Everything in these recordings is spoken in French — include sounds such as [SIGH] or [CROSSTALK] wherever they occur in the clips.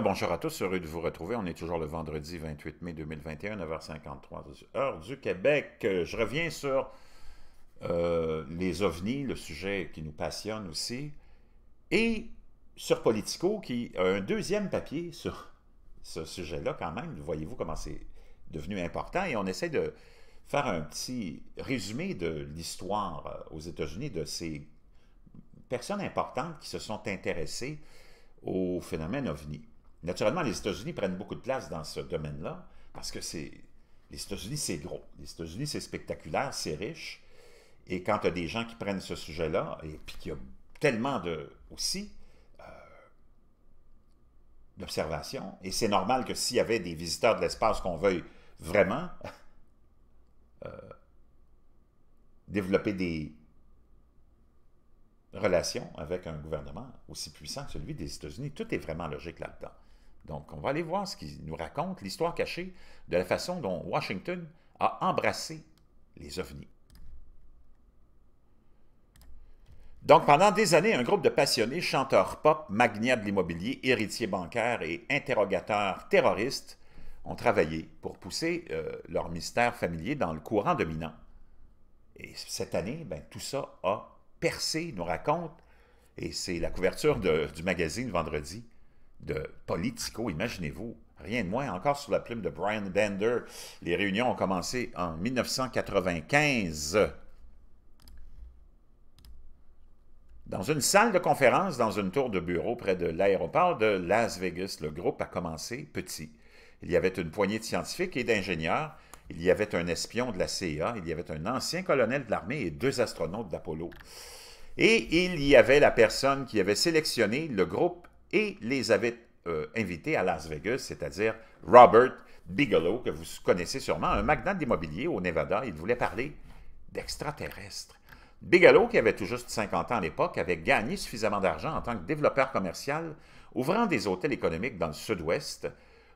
bonjour à tous, heureux de vous retrouver. On est toujours le vendredi 28 mai 2021, 9h53, heure du Québec. Euh, je reviens sur euh, les ovnis, le sujet qui nous passionne aussi, et sur Politico, qui a un deuxième papier sur ce sujet-là quand même. Voyez-vous comment c'est devenu important, et on essaie de faire un petit résumé de l'histoire euh, aux États-Unis de ces personnes importantes qui se sont intéressées au phénomène ovni. Naturellement, les États-Unis prennent beaucoup de place dans ce domaine-là parce que c'est les États-Unis, c'est gros. Les États-Unis, c'est spectaculaire, c'est riche. Et quand tu as des gens qui prennent ce sujet-là, et puis qu'il y a tellement de, aussi euh, d'observations, et c'est normal que s'il y avait des visiteurs de l'espace qu'on veuille vraiment [LAUGHS] euh, développer des relations avec un gouvernement aussi puissant que celui des États-Unis, tout est vraiment logique là-dedans. Donc, on va aller voir ce qu'il nous raconte, l'histoire cachée de la façon dont Washington a embrassé les ovnis. Donc, pendant des années, un groupe de passionnés, chanteurs pop, magnats de l'immobilier, héritiers bancaires et interrogateurs terroristes ont travaillé pour pousser euh, leur mystère familier dans le courant dominant. Et cette année, ben, tout ça a percé, nous raconte, et c'est la couverture du magazine vendredi, de Politico, imaginez-vous. Rien de moins, encore sous la plume de Brian Dander, Les réunions ont commencé en 1995. Dans une salle de conférence, dans une tour de bureau près de l'aéroport de Las Vegas, le groupe a commencé petit. Il y avait une poignée de scientifiques et d'ingénieurs. Il y avait un espion de la CIA. Il y avait un ancien colonel de l'armée et deux astronautes d'Apollo. Et il y avait la personne qui avait sélectionné le groupe et les avait euh, invités à Las Vegas, c'est-à-dire Robert Bigelow, que vous connaissez sûrement, un magnat d'immobilier au Nevada. Il voulait parler d'extraterrestres. Bigelow, qui avait tout juste 50 ans à l'époque, avait gagné suffisamment d'argent en tant que développeur commercial, ouvrant des hôtels économiques dans le sud-ouest,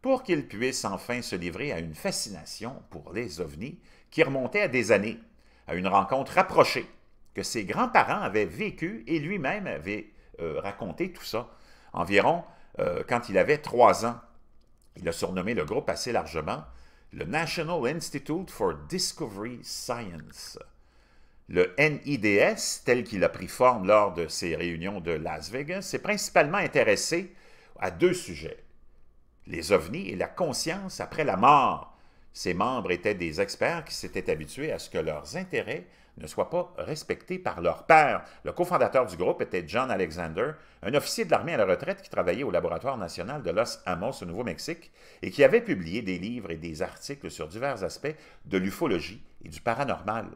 pour qu'il puisse enfin se livrer à une fascination pour les ovnis qui remontait à des années, à une rencontre rapprochée que ses grands-parents avaient vécue et lui-même avait euh, raconté tout ça environ euh, quand il avait trois ans. Il a surnommé le groupe assez largement le National Institute for Discovery Science. Le NIDS, tel qu'il a pris forme lors de ses réunions de Las Vegas, s'est principalement intéressé à deux sujets, les ovnis et la conscience après la mort. Ses membres étaient des experts qui s'étaient habitués à ce que leurs intérêts ne soient pas respectés par leur père. Le cofondateur du groupe était John Alexander, un officier de l'armée à la retraite qui travaillait au Laboratoire national de Los Amos au Nouveau-Mexique et qui avait publié des livres et des articles sur divers aspects de l'ufologie et du paranormal.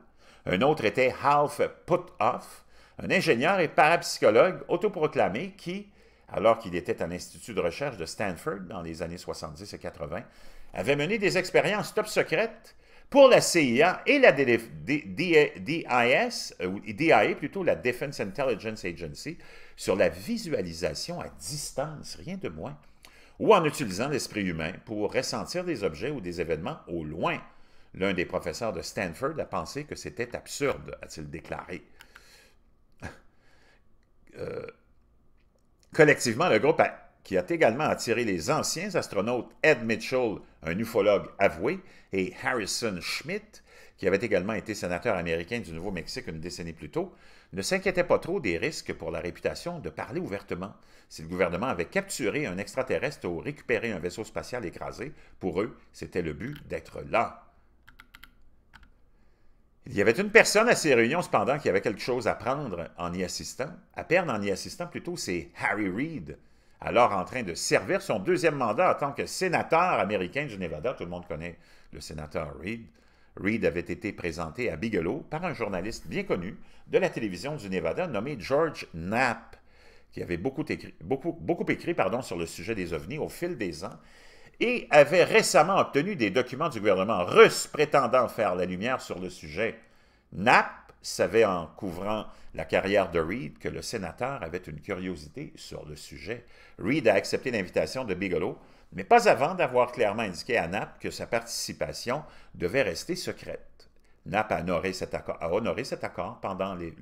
Un autre était Half Puthoff, un ingénieur et parapsychologue autoproclamé qui, alors qu'il était à l'Institut de recherche de Stanford dans les années 70 et 80, avait mené des expériences top secrètes pour la CIA et la DIS, euh, ou DIA plutôt, la Defense Intelligence Agency, sur la visualisation à distance, rien de moins, ou en utilisant l'esprit humain pour ressentir des objets ou des événements au loin. L'un des professeurs de Stanford a pensé que c'était absurde, a-t-il déclaré. [LAUGHS] Euh, collectivement, le groupe a qui a également attiré les anciens astronautes Ed Mitchell, un ufologue avoué, et Harrison Schmitt, qui avait également été sénateur américain du Nouveau-Mexique une décennie plus tôt, ne s'inquiétaient pas trop des risques pour la réputation de parler ouvertement. Si le gouvernement avait capturé un extraterrestre ou récupéré un vaisseau spatial écrasé, pour eux, c'était le but d'être là. Il y avait une personne à ces réunions, cependant, qui avait quelque chose à prendre en y assistant. À perdre en y assistant, plutôt, c'est Harry Reid, alors en train de servir son deuxième mandat en tant que sénateur américain du Nevada. Tout le monde connaît le sénateur Reed. Reed avait été présenté à Bigelow par un journaliste bien connu de la télévision du Nevada nommé George Knapp, qui avait beaucoup écrit, beaucoup, beaucoup écrit pardon, sur le sujet des ovnis au fil des ans et avait récemment obtenu des documents du gouvernement russe prétendant faire la lumière sur le sujet. Knapp savait en couvrant la carrière de Reed que le sénateur avait une curiosité sur le sujet. Reed a accepté l'invitation de Bigelow, mais pas avant d'avoir clairement indiqué à Nap que sa participation devait rester secrète. Knapp a honoré cet accord, pendant le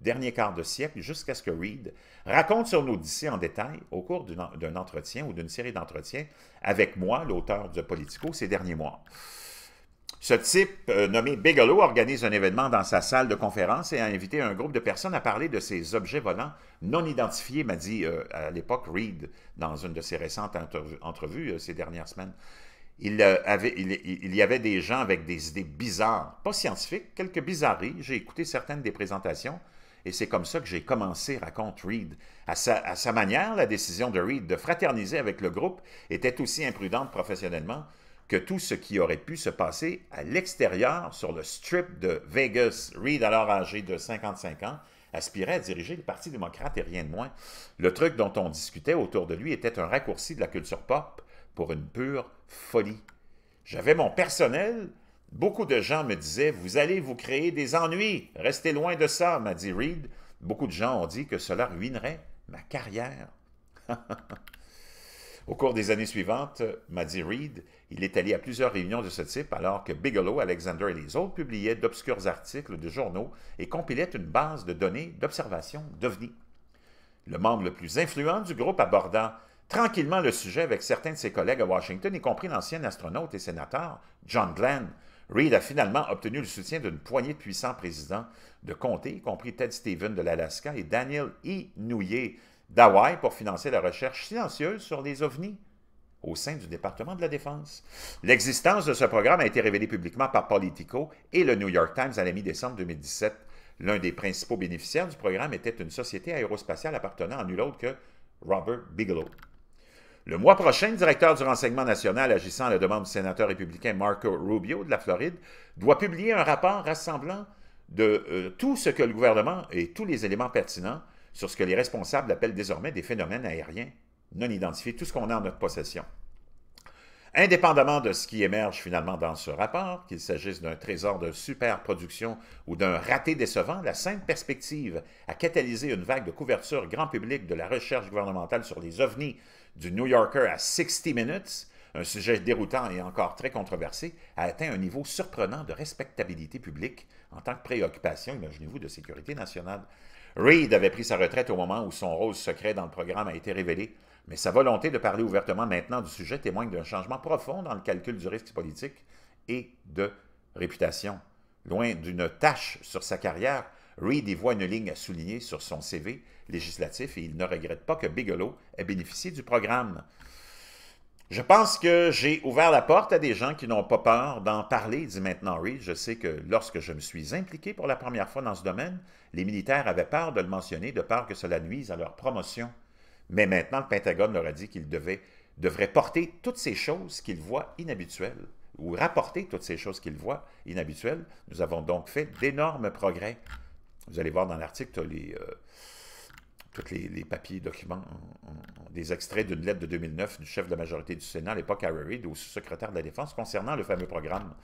dernier quart de siècle jusqu'à ce que Reed raconte son odyssée en détail au cours d'un entretien ou d'une série d'entretiens avec moi, l'auteur de Politico, ces derniers mois. Ce type euh, nommé Bigelow organise un événement dans sa salle de conférence et a invité un groupe de personnes à parler de ces objets volants non identifiés, m'a dit euh, à l'époque Reed dans une de ses récentes entrevues euh, ces dernières semaines. Il, y avait des gens avec des idées bizarres, pas scientifiques, quelques bizarreries. J'ai écouté certaines des présentations et c'est comme ça que j'ai commencé, raconte Reed. À sa, à sa manière, la décision de Reed de fraterniser avec le groupe était aussi imprudente professionnellement que tout ce qui aurait pu se passer à l'extérieur sur le strip de Vegas. Reed, alors âgé de 55 ans, aspirait à diriger le Parti démocrate et rien de moins. Le truc dont on discutait autour de lui était un raccourci de la culture pop pour une pure folie. J'avais mon personnel. Beaucoup de gens me disaient Vous allez vous créer des ennuis. Restez loin de ça, m'a dit Reed. Beaucoup de gens ont dit que cela ruinerait ma carrière. [LAUGHS] Au cours des années suivantes, m'a dit Reed, il est allé à plusieurs réunions de ce type alors que Bigelow, Alexander et les autres publiaient d'obscurs articles de journaux et compilaient une base de données d'observation d'OVNI. Le membre le plus influent du groupe abordant tranquillement le sujet avec certains de ses collègues à Washington, y compris l'ancien astronaute et sénateur John Glenn. Reed a finalement obtenu le soutien d'une poignée de puissants présidents de comté, y compris Ted Stevens de l'Alaska et Daniel E. Nouillet d'Hawaï pour financer la recherche silencieuse sur les ovnis au sein du département de la Défense. L'existence de ce programme a été révélée publiquement par Politico et le New York Times à la mi-décembre 2017. L'un des principaux bénéficiaires du programme était une société aérospatiale appartenant à nul autre que Robert Bigelow. Le mois prochain, le directeur du renseignement national agissant à la demande du sénateur républicain Marco Rubio de la Floride doit publier un rapport rassemblant de euh, tout ce que le gouvernement et tous les éléments pertinents sur ce que les responsables appellent désormais des phénomènes aériens non identifiés, tout ce qu'on a en notre possession. Indépendamment de ce qui émerge finalement dans ce rapport, qu'il s'agisse d'un trésor de superproduction ou d'un raté décevant, la simple perspective a catalysé une vague de couverture grand public de la recherche gouvernementale sur les ovnis du New Yorker à 60 Minutes, un sujet déroutant et encore très controversé, a atteint un niveau surprenant de respectabilité publique en tant que préoccupation, imaginez-vous, de sécurité nationale. Reid avait pris sa retraite au moment où son rôle secret dans le programme a été révélé, mais sa volonté de parler ouvertement maintenant du sujet témoigne d'un changement profond dans le calcul du risque politique et de réputation. Loin d'une tâche sur sa carrière, Reid y voit une ligne à souligner sur son CV législatif et il ne regrette pas que Bigelow ait bénéficié du programme. Je pense que j'ai ouvert la porte à des gens qui n'ont pas peur d'en parler, dit maintenant Reed. Je sais que lorsque je me suis impliqué pour la première fois dans ce domaine, les militaires avaient peur de le mentionner de peur que cela nuise à leur promotion. Mais maintenant, le Pentagone leur a dit qu'ils devraient porter toutes ces choses qu'ils voient inhabituelles ou rapporter toutes ces choses qu'ils voient inhabituelles. Nous avons donc fait d'énormes progrès. Vous allez voir dans l'article, les... Euh, toutes les, papiers, documents, des extraits d'une lettre de 2009 du chef de la majorité du Sénat à l'époque, Harry Reid, au sous-secrétaire de la Défense, concernant le fameux programme.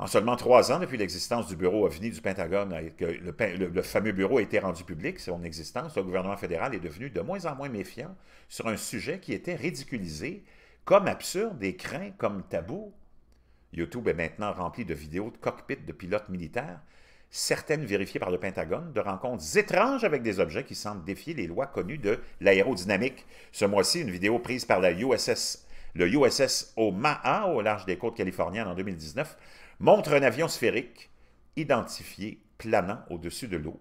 En seulement trois ans, depuis l'existence du bureau OVNI du Pentagone, le, fameux bureau a été rendu public, son existence, le gouvernement fédéral est devenu de moins en moins méfiant sur un sujet qui était ridiculisé comme absurde et craint comme tabou. YouTube est maintenant rempli de vidéos de cockpit de pilotes militaires certaines vérifiées par le Pentagone, de rencontres étranges avec des objets qui semblent défier les lois connues de l'aérodynamique. Ce mois-ci, une vidéo prise par la USS, le USS Omaha au large des côtes californiennes en 2019 montre un avion sphérique identifié planant au-dessus de l'eau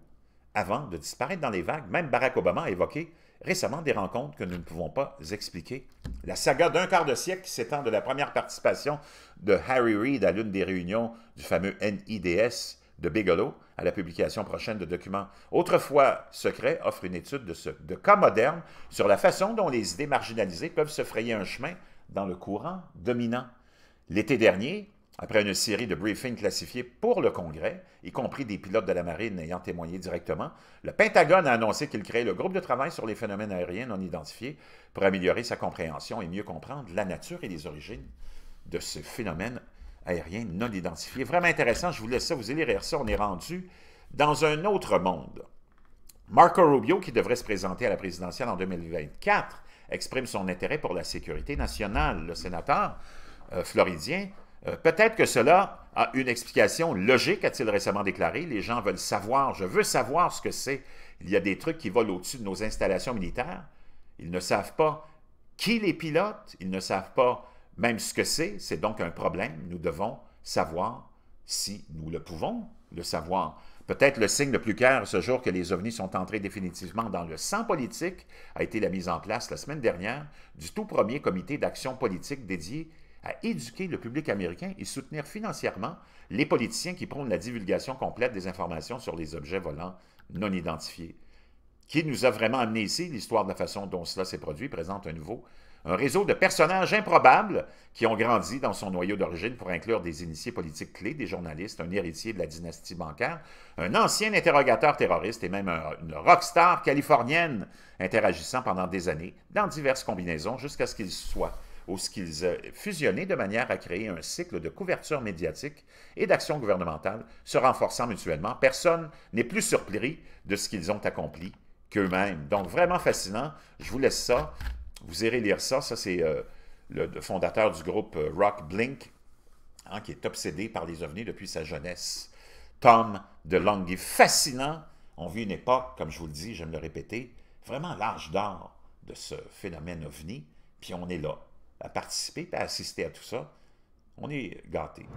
avant de disparaître dans les vagues. Même Barack Obama a évoqué récemment des rencontres que nous ne pouvons pas expliquer. La saga d'un quart de siècle qui s'étend de la première participation de Harry Reid à l'une des réunions du fameux NIDS de Bigelow à la publication prochaine de documents Autrefois secrets offre une étude de, de cas modernes sur la façon dont les idées marginalisées peuvent se frayer un chemin dans le courant dominant. L'été dernier, après une série de briefings classifiés pour le Congrès, y compris des pilotes de la marine ayant témoigné directement, le Pentagone a annoncé qu'il créait le groupe de travail sur les phénomènes aériens non identifiés pour améliorer sa compréhension et mieux comprendre la nature et les origines de ce phénomène aérien non identifié. Vraiment intéressant, je vous laisse ça, vous allez lire ça, on est rendu dans un autre monde. Marco Rubio, qui devrait se présenter à la présidentielle en 2024, exprime son intérêt pour la sécurité nationale. Le sénateur euh, floridien, euh, peut-être que cela a une explication logique, a-t-il récemment déclaré. Les gens veulent savoir, je veux savoir ce que c'est. Il y a des trucs qui volent au-dessus de nos installations militaires. Ils ne savent pas qui les pilote, ils ne savent pas même ce que c'est, c'est donc un problème. Nous devons savoir si nous le pouvons le savoir. Peut-être le signe le plus clair ce jour que les ovnis sont entrés définitivement dans le sang politique a été la mise en place la semaine dernière du tout premier comité d'action politique dédié à éduquer le public américain et soutenir financièrement les politiciens qui prônent la divulgation complète des informations sur les objets volants non identifiés. Qui nous a vraiment amené ici, l'histoire de la façon dont cela s'est produit présente un nouveau un réseau de personnages improbables qui ont grandi dans son noyau d'origine pour inclure des initiés politiques clés, des journalistes, un héritier de la dynastie bancaire, un ancien interrogateur terroriste et même une rockstar californienne interagissant pendant des années dans diverses combinaisons jusqu'à ce qu'ils soient ou ce qu'ils fusionné de manière à créer un cycle de couverture médiatique et d'action gouvernementale se renforçant mutuellement. Personne n'est plus surpris de ce qu'ils ont accompli qu'eux-mêmes. Donc, vraiment fascinant. Je vous laisse ça. Vous irez lire ça. Ça, c'est euh, le fondateur du groupe euh, rock Blink, hein, qui est obsédé par les ovnis depuis sa jeunesse. Tom DeLonghi, fascinant. On vit une époque, comme je vous le dis, j'aime le répéter, vraiment l'âge d'or de ce phénomène ovni. Puis on est là, à participer, à assister à tout ça. On est gâtés.